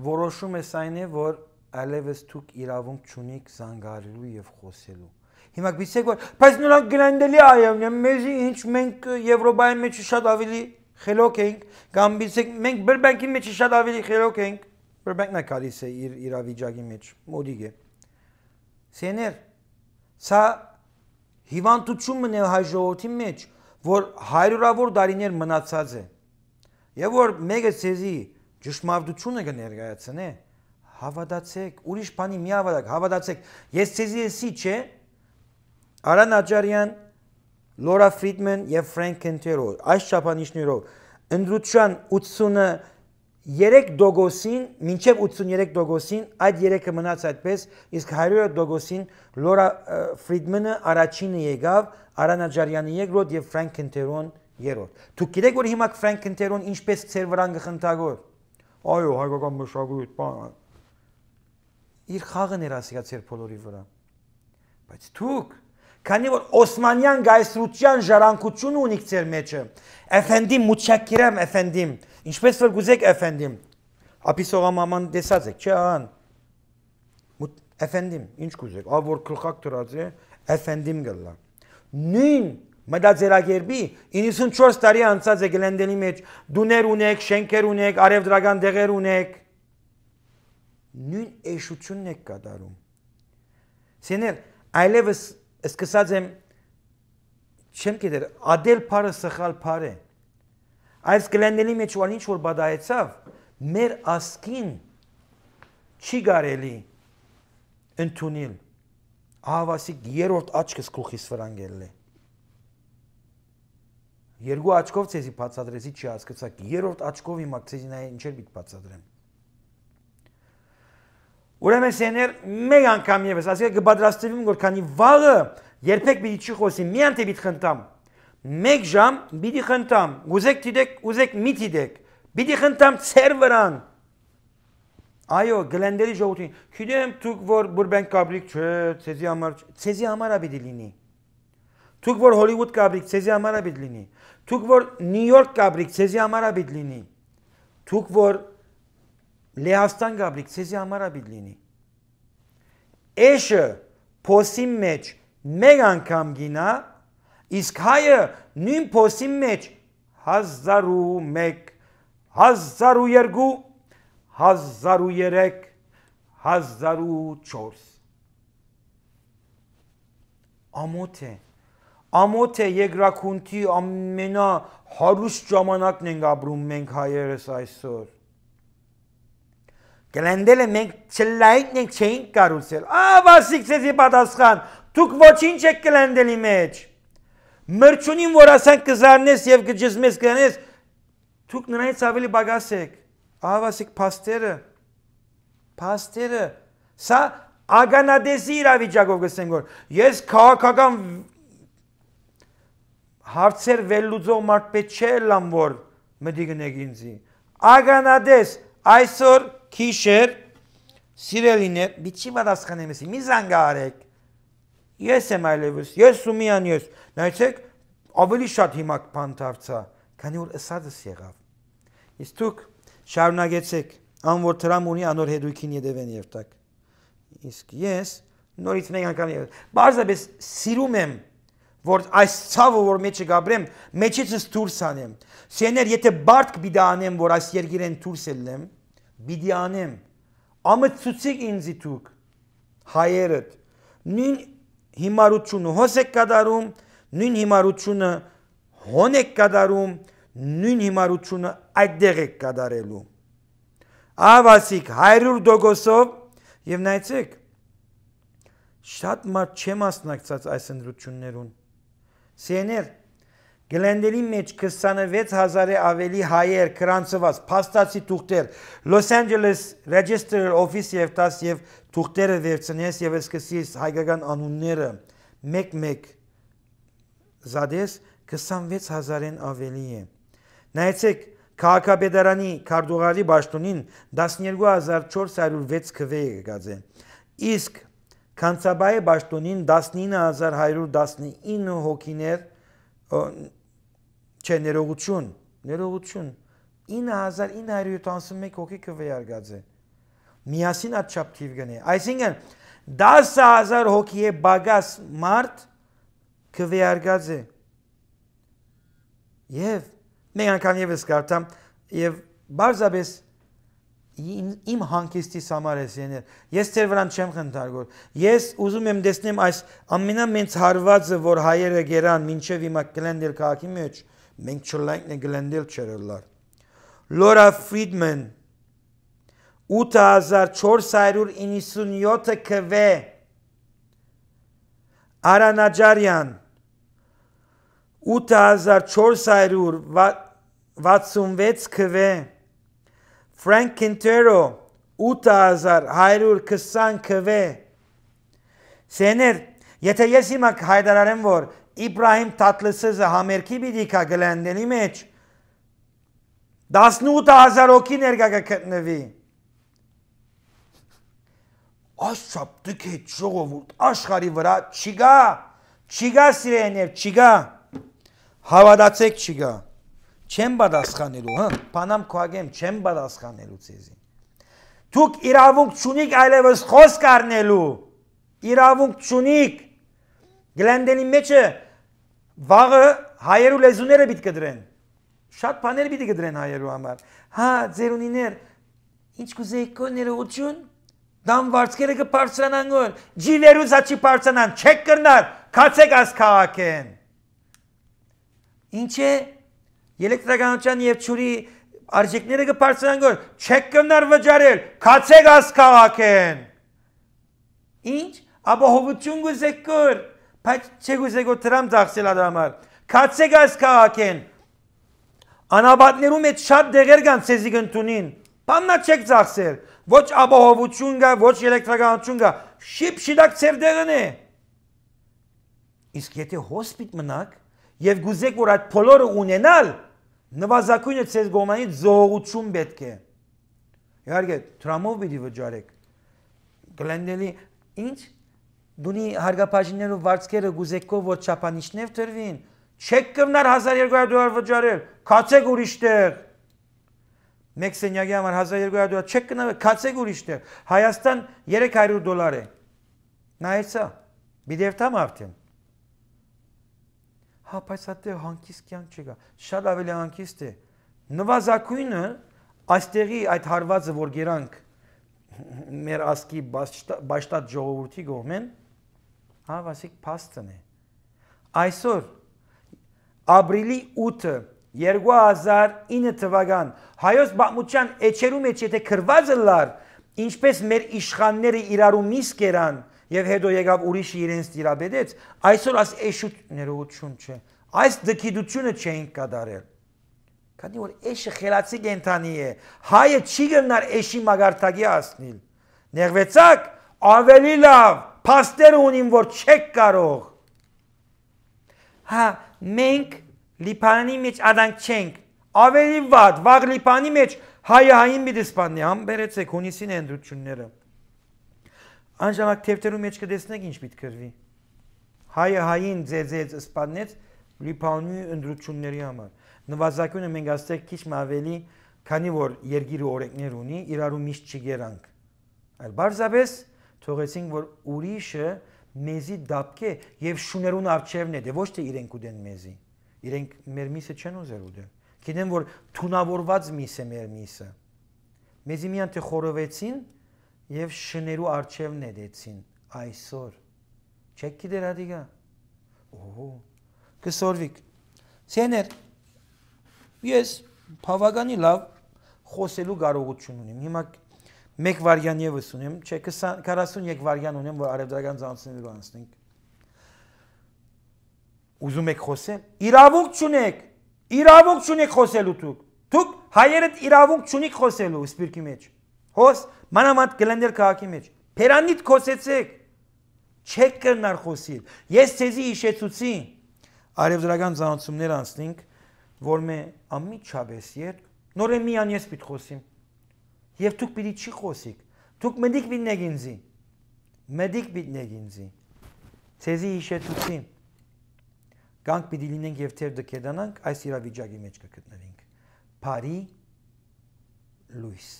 որոշում ես այն է, որ այլևս դուք իրավունք չունիք զանգարելու եւ խոսելու։ Հիմա գիտեք որ բայց նրանք գլանդելի այո, մեզի ինչ մենք Եվրոպայի մեջ շատ ավելի խելոք ենք, կամ գիտեք մենք Բրբանկի մեջ շատ ավելի խելոք ենք։ Բրբանկն է գալիս է իր իրավիճակի մեջ, մոդիկ է։ Սեներ, սա հիվանդությունն է հայ ժողովրդի մեջ, որ հայրուրավոր տարիներ մնացած է։ Եվ որ մեկը ցեզի ճշմարտությունը կներկայացնե, հավատացեք, ուրիշ բանի մի հավատակ, հավատացեք։ Ես ցեզի էսի չէ։ Արան Աճարյան, Լորա Ֆրիդմեն եւ Ֆրանկ Կենտերո այս շապանիշներով ընդրության 80-ը 3%-ին, մինչև 83%-ին այդ երեքը մնաց այդպես, իսկ 100%-ին Լորա Ֆրիդմենը առաջինը եկավ, Արան Աճարյանը երկրորդ եւ Ֆրանկ Կենտերոն երրորդ։ Դուք գիտեք որ հիմա Ֆրանկ Կենտերոն ինչպես ծեր վրան գխնտագոր այո, հայկական մշակույթ, բան։ Իր խաղը ներասիրած էր բոլորի վրա։ Բայց դուք, քանի որ Օսմանյան գայսրության ժառանգություն ունիք ձեր մեջը, Էֆենդի մուչակիրամ Էֆենդիմ, ինչպես որ գուզեք Էֆենդիմ։ Ապիսողամաման դեսած եք, չէ՞ ան։ Էֆենդիմ, ինչ գուզեք, ա որ քրխակ դրած է, Էֆենդիմ գլա։ Նույն մտածերակերպի 94 տարի անցած է գլենդենի մեջ դուներ ունեք, շենքեր ունեք, արևդրական դեղեր ունեք։ Նույն էշությունն է կատարում։ Սեներ, այլևս սկսած եմ չեմ գիտեր, ադել փարը սխալ փար է։ Այս գլենդենի մեջ ուրան ինչ որ բադայեցավ, մեր ասկին չի կարելի ընդունել։ Ահավասիկ երրորդ աչքս գլուխիս վրան գելել է։ Երկու աչքով ցեզի բացադրեցի չի հասկացակի։ Երրորդ աչքով իմ ակցեզին այն ինչեր պիտի բացադրեմ։ Ուրեմն սեներ մեկ անգամ եւս, ասես կբադրաստվեմ որքանի վաղը երբեք պիտի չի խոսի, մի անտե պիտի խնդամ։ Մեկ ժամ պիտի խնդամ, ուզեք դիտեք, ուզեք մի դիտեք։ Պիտի խնդամ ծեր վրան։ Այո, գլենդերի ժողովրդին։ Գիտեմ դուք որ Բուրբենք կաբրիկ չէ, ցեզի համար, ցեզի համար է պիտի լինի։ Թուք որ Հոլիվուդ կաբրիկ ցեզի համար է պիտի լինի։ Թուք որ Նյու Յորք կաբրիկ ցեզի համար է պիտի լինի։ Թուք որ Լեհաստան կաբրիկ ցեզի համար է պիտի լինի։ Էշը փոսի մեջ մեկ անգամ գինա, իսկ հայը նույն փոսի մեջ 1001 1002 1003 1004 ամոթ է ամոթ է եգրակունթի ամենա հարուստ ժամանակն ենք ապրում մենք հայերս այսօր։ Գլենդելը մենք չլայքն ենք չենք կարուսել։ Ավասիկ ցեզի պատասխան, դուք ոչինչ եք գլենդելի մեջ։ Մրջունին որ ասան կզարնես եւ գջզմես կնես, դուք նրանից ավելի բագաս եք։ Ավասիկ փաստերը, փաստերը, սա ագանադեսի իրավիճակով գսենք որ ես քաղաքական հարցեր վերլուծող մարդ պետք չէ լամ որ մտի գնեք ինձի ագանադես այսօր քիշեր սիրելիներ միչի մտածքանեմ էսի մի զանգարեք ես եմ այլևս ես ումիան ես նայեցեք ավելի շատ հիմա բան դարձա քանի որ ըսածս եղավ իսկ դուք շարունակեցեք անոր տրամունի անոր հետույքին եդևեն երտակ իսկ ես նորից մեկ անգամ եւս բարձրապես սիրում եմ որ այս ցավը որ մեջը գաբրեմ, մեջից դուրս անեմ։ Սեներ, եթե բարդ պիտի անեմ, որ այս երկիրեն դուրս ելնեմ, պիտի անեմ։ Ամցուցիկ ինձ դուք հայերդ։ Նույն հիմարությունը հոս եք կատարում, նույն հիմարությունը հոն եք կատարում, նույն հիմարությունը այդտեղ եք կատարելու։ Ավասիկ 100%-ով եւ նայեցեք շատ մարդ չի մասնակցած այս ընդրություններուն Սեներ Գլենդերի մեջ 26000-ը ավելի հայեր կրանցված փաստացի թուղթեր Լոս Անջելես Register Office եւ 10 եւ թուղթերը վերցնես եւ սկսես հայկական անունները մեկ-մեկ զադես 26000-ն ավելի է։ Նայեցեք քաղաքապետարանի Կարդուղարի Բաշտոնին 12406 քվե եկած է։ Իսկ Կանցաբայե Բաշտոնին 19119 հոգիներ չէ ներողություն, ներողություն 9971 հոգի կվերարգած է։ Միասին այդ չափ թիվ գնե։ Այսինքն 10000 հոգի է բագաս մարդ կվերարգած է։ Եվ մեկ անգամ եւս կարդամ եւ բարձրապես եվ իմ, իմ հանգիստի համար ես եներ։ Ես ձեր վրան չեմ խնդարգոր։ Ես ուզում եմ դեսնեմ այս ամենամեծ հարվածը, որ հայերը գերան մինչև հիմա գլենդել քաղաքի մեջ, մենք չլայնք են գլենդել չերելար։ Լորա Ֆրիդմեն 8497 քվ Արանաջարյան 8466 քվ Frank Quintero 8120 քվ Սեներ եթե ես հիմա հայտարարեմ որ Իբրահիմ Տատլսեզը համերգի պիտի կա գլանդերի մեջ 18000 օքի ներկա կգտնվի Աստված դուք է ժողովուրդ աշխարի վրա չիգա չիգա սիրեներ չիգա հավատացեք չիգա չեմ բադասխանելու, հա, բանամ քուագեմ չեմ բադասխանելու ցեզին։ Դուք իրավունք չունիք այլևս խոսք առնելու։ Իրավունք չունիք։ Գլենդենի մեջը վաղը հայերու լեզուները պիտի կդրեն։ Շատ բաներ պիտի կդրեն հայերու համար։ Հա, ձերունիներ, ինչ կուզեի կներողություն, դամ վարձկերը կբարձրանան գոր, ջիվերուց աչի բարձրանան, չեք կրնար, կացեք աս քաղաքեն։ Ինչ է Ելեկտրականության եւ ճուրի արժեքները կբարձրանան, որ չեք կնար վճարել, քացեք աս քաղաքեն։ Ինչ ապահովություն գուզեք կոր, բայց չգուզեք որ դրամ ծախսել ադամար։ Քացեք աս քաղաքեն։ Անաբատներում այդ շատ դեղեր կան ցեզի գտնունին։ Բաննա չեք ծախսել։ Ոչ ապահովություն կա, ոչ էլեկտրականություն կա։ Շիփշիդակ ծեր դեղն է։ Իսկ եթե հոսպիտ մնաք եւ գուզեք որ այդ բոլորը ունենալ, նվազագույնը ցեզ գոմանից զողություն պետք է։ Իհարկե, տրամով պիտի վճարեք։ Գլենդելի ինչ դունի հարգապաշիններով վարձկերը գուզեկով որ չափանիշներ տրվին, չեք կմնար 1200 դոլար վճարել, քացեք ուրիշտեղ։ Մեկ սենյակի համար 1200 դոլար չեք կնավ, քացեք ուրիշտեղ։ Հայաստան 300 դոլար է։ Նայեցա։ Մի դեպքում արդեն հա բայց այդտեղ հանգիստ կյանք չկա շատ ավելի հանգիստ է նվազագույնը այստեղի այդ հարվածը որ գերանք մեր ասկի բաշտատ ժողովրդի գողմեն հա վասիկ փաստն է այսօր ապրիլի 8-ը 2009 թվական հայոց բամուճյան էջերում էջ եթե քրվածը լար ինչպես մեր իշխանները իրարու միս կերան եւ հետո եկավ ուրիշը իրենց տիրապետեց, այսօր աս էշուտ ներողություն չէ։ Այս դքիդությունը չենք կատարել։ Քանի որ էշը խելացի կենթանի է, հայը չի գնար էշի մագարտակի ասնել։ Նեղվեցակ ավելի լավ փաստեր ունին, որ չեք կարող։ Հա, մենք լիփանի մեջ ադանք չենք, ավելի վատ, վաղ լիփանի մեջ հայը հային մի դեսպանի, համբերեցեք հունիսին ընդրությունները։ Այն ժամանակ թեփտերու մեջ կտեսնեք ինչ պիտի քրվի։ Հայը հային ձեզեց սպանեց լիփանի ընդրությունների համար։ Նվազագույնը մենք աստեղ քիչ ավելի, քանի որ երկիրը օրենքներ ունի, իրարու միշտ չգերանք։ Այլ բարձապես թողեցինք, որ ուրիշը մեզի դապկե եւ շուներուն արջևն է, դե ոչ թե իրենք ուդեն մեզի։ Իրենք մեր միսը չեն ուզեր ուդել։ Գիտեն որ թունավորված միս է մեր միսը։ Մեզի միան թե խորովեցին, մի եւ շներու արչեւ ներեցին այսօր չեք գիտեր ադիգա օհո կսորվիկ սեներ ես բավականի լավ խոսելու կարողություն ունեմ հիմա մեկ վարյան եւս ունեմ չէ 43 վարյան ունեմ որ արևդրական ծանոթություններ անցնենք ուզում եք խոսել իրավունք չունեք իրավունք չունեք խոսելու դուք դուք հայերդ իրավունք չունեք խոսելու սպիրկի մեջ Հոս մանավանդ գլենդեր քաղաքի մեջ։ Փերանիդ քոսեցեք։ Չեք կնար խոսիլ։ Ես ցեզի հիշեցուցի։ Արևզրական ցանցումներ անցնենք, որ մե ամիջապես երբ նորը միան ես պիտ խոսիմ։ Եվ դուք պիտի չի խոսիկ։ Դուք մեդիկ բիտնեք ինձի։ Մեդիկ բիտնեք ինձի։ Ցեզի հիշեցուցի։ Կանք պիտի լինենք եւ թեր դկեդանանք այս իրավիճակի մեջ կգտնվենք։ Փարի լույս